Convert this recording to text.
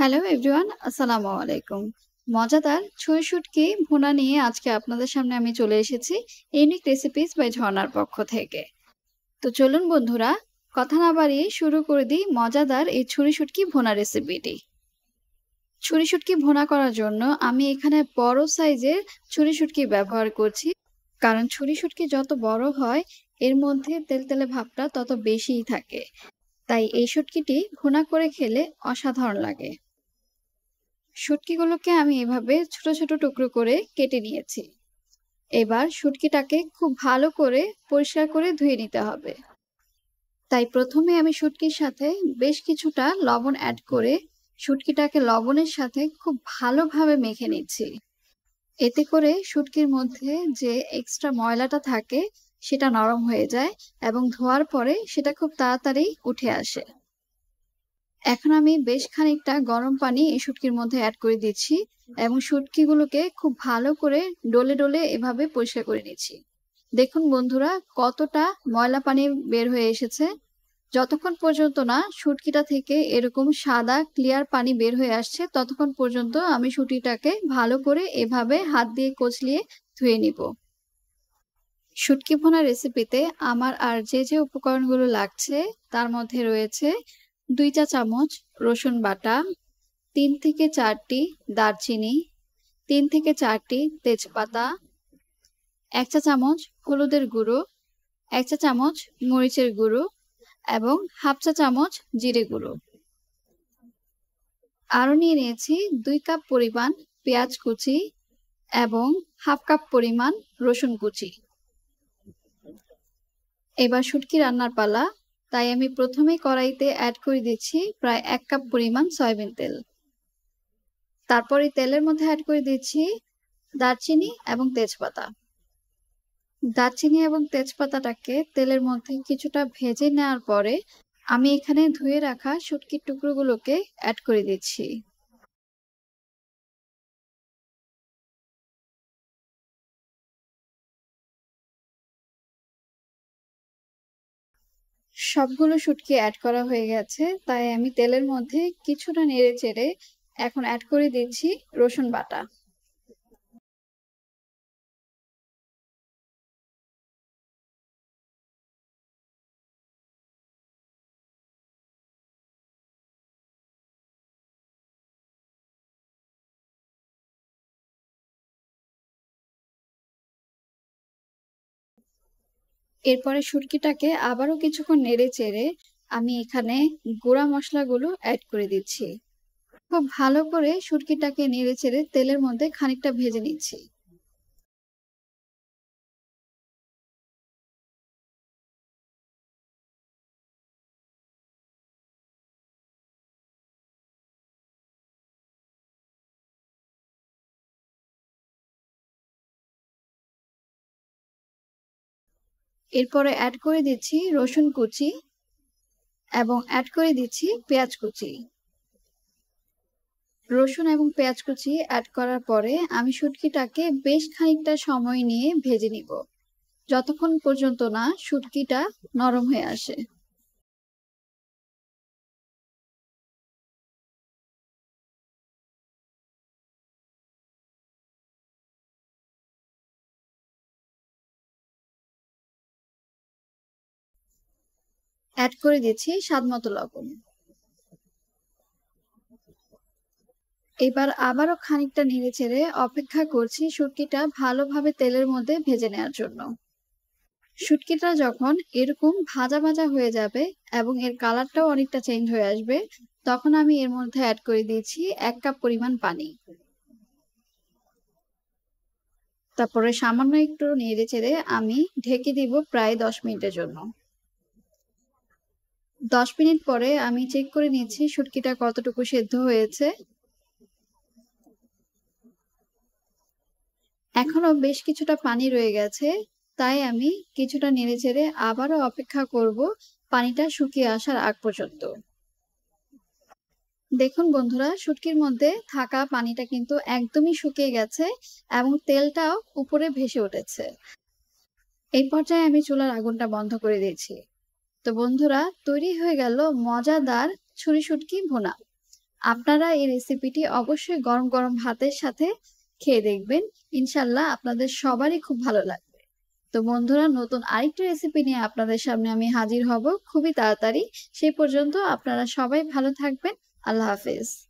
hello everyone আসসালামু আলাইকুম মজাদার ছুঁই শুটকি ভুনা নিয়ে আজকে আপনাদের সামনে আমি চলে এসেছি ইউনিক রেসিপিস বাই ঝর্ণার পক্ষ থেকে তো চলুন বন্ধুরা কথা না বাড়িয়ে শুরু করে দিই মজাদার এই ছুরি শুটকি ভোনা রেসিপিটি ছুরি শুটকি ভোনা করার জন্য আমি এখানে বড় সাইজের ছুরি শুটকি ব্যবহার করছি কারণ ছুরি শুটকি যত বড় হয় এর মধ্যে তেলতেলে ভাবটা তত বেশিই থাকে তাই এই শুটকিটি ভুনা করে খেলে অসাধারণ লাগে শুটকিগুলোকে আমি এভাবে ছোট ছোট টুকরো করে কেটে নিয়েছি এবার শুটকিটাকে খুব ভালো করে পরিষ্কার করে ধুয়ে নিতে হবে তাই প্রথমে আমি শুটকির সাথে বেশ কিছুটা লবণ অ্যাড করে শুটকিটাকে লবণের সাথে খুব ভালোভাবে মেখে নিচ্ছি এতে করে শুটকির মধ্যে যে এক্সট্রা ময়লাটা থাকে সেটা নরম হয়ে যায় এবং ধোয়ার পরে সেটা খুব তাড়াতাড়ি উঠে আসে এখন আমি বেশ খানিকটা গরম পানি এই শুটকির মধ্যে অ্যাড করে দিচ্ছি এবং শুটকিগুলোকে খুব ভালো করে ডলে ডলে এভাবে পরিষ্কার করে নিচ্ছি দেখুন বন্ধুরা কতটা ময়লা পানি বের হয়ে এসেছে যতক্ষণ পর্যন্ত না শুটকিটা থেকে এরকম সাদা ক্লিয়ার পানি বের হয়ে আসছে ততক্ষণ পর্যন্ত আমি শুটিটাকে ভালো করে এভাবে হাত দিয়ে কচলিয়ে ধুয়ে নিব শুটকি ভোনা রেসিপিতে আমার আর যে যে উপকরণগুলো লাগছে তার মধ্যে রয়েছে দুই চা চামচ রসুন বাটা তিন থেকে চারটি দারচিনি তিন থেকে চারটি তেজপাতা এক চা চামচ হলুদের গুঁড়ো এক চা চামচ মরিচের গুঁড়ো এবং হাফ চা চামচ জিরে গুঁড়ো আরও নিয়ে নিয়েছি দুই কাপ পরিমাণ পেঁয়াজ কুচি এবং হাফ কাপ পরিমাণ রসুন কুচি এবার শুটকি রান্নার পালা তাই আমি প্রথমে কড়াইতে অ্যাড করে দিচ্ছি প্রায় এক কাপ পরিমাণ সয়াবিন তেল তারপর এই তেলের মধ্যে অ্যাড করে দিচ্ছি দারচিনি এবং তেজপাতা দারচিনি এবং তেজপাতাটাকে তেলের মধ্যে কিছুটা ভেজে নেওয়ার পরে আমি এখানে ধুয়ে রাখা শুটকির টুকরোগুলোকে অ্যাড করে দিচ্ছি সবগুলো শুটকি অ্যাড করা হয়ে গেছে তাই আমি তেলের মধ্যে কিছুটা নেড়ে চেড়ে এখন অ্যাড করে দিচ্ছি রসুন বাটা এরপরে সুরকিটাকে আবারও কিছুক্ষণ নেড়ে চেড়ে আমি এখানে গুঁড়া মশলাগুলো অ্যাড করে দিচ্ছি খুব ভালো করে সুরকিটাকে নেড়ে চেড়ে তেলের মধ্যে খানিকটা ভেজে নিচ্ছি এরপরে অ্যাড করে দিচ্ছি রসুন কুচি এবং অ্যাড করে দিচ্ছি পেঁয়াজ কুচি রসুন এবং পেঁয়াজ কুচি অ্যাড করার পরে আমি শুটকিটাকে বেশ খানিকটা সময় নিয়ে ভেজে নিব যতক্ষণ পর্যন্ত না শুটকিটা নরম হয়ে আসে অ্যাড করে দিয়েছি স্বাদ মতো লবণ এবার আবারও খানিকটা নেড়ে ছেড়ে অপেক্ষা করছি শুটকিটা ভালোভাবে তেলের মধ্যে ভেজে নেওয়ার জন্য শুটকিটা যখন এরকম ভাজা ভাজা হয়ে যাবে এবং এর কালারটাও অনেকটা চেঞ্জ হয়ে আসবে তখন আমি এর মধ্যে অ্যাড করে দিয়েছি এক কাপ পরিমাণ পানি তারপরে সামান্য একটু নেড়ে চেড়ে আমি ঢেকে দিব প্রায় দশ মিনিটের জন্য দশ মিনিট পরে আমি চেক করে নিয়েছি শুটকিটা কতটুকু সেদ্ধ হয়েছে এখনো বেশ কিছুটা পানি রয়ে গেছে তাই আমি কিছুটা নেড়ে চেড়ে আবারও অপেক্ষা করব পানিটা শুকিয়ে আসার আগ পর্যন্ত দেখুন বন্ধুরা শুটকির মধ্যে থাকা পানিটা কিন্তু একদমই শুকিয়ে গেছে এবং তেলটাও উপরে ভেসে উঠেছে এই পর্যায়ে আমি চুলার আগুনটা বন্ধ করে দিয়েছি তো বন্ধুরা তৈরি হয়ে গেল মজাদার ছুরি শুটকি ভোনা আপনারা এই রেসিপিটি অবশ্যই গরম গরম ভাতের সাথে খেয়ে দেখবেন ইনশাল্লাহ আপনাদের সবারই খুব ভালো লাগবে তো বন্ধুরা নতুন আরেকটা রেসিপি নিয়ে আপনাদের সামনে আমি হাজির হব খুবই তাড়াতাড়ি সেই পর্যন্ত আপনারা সবাই ভালো থাকবেন আল্লাহ হাফিজ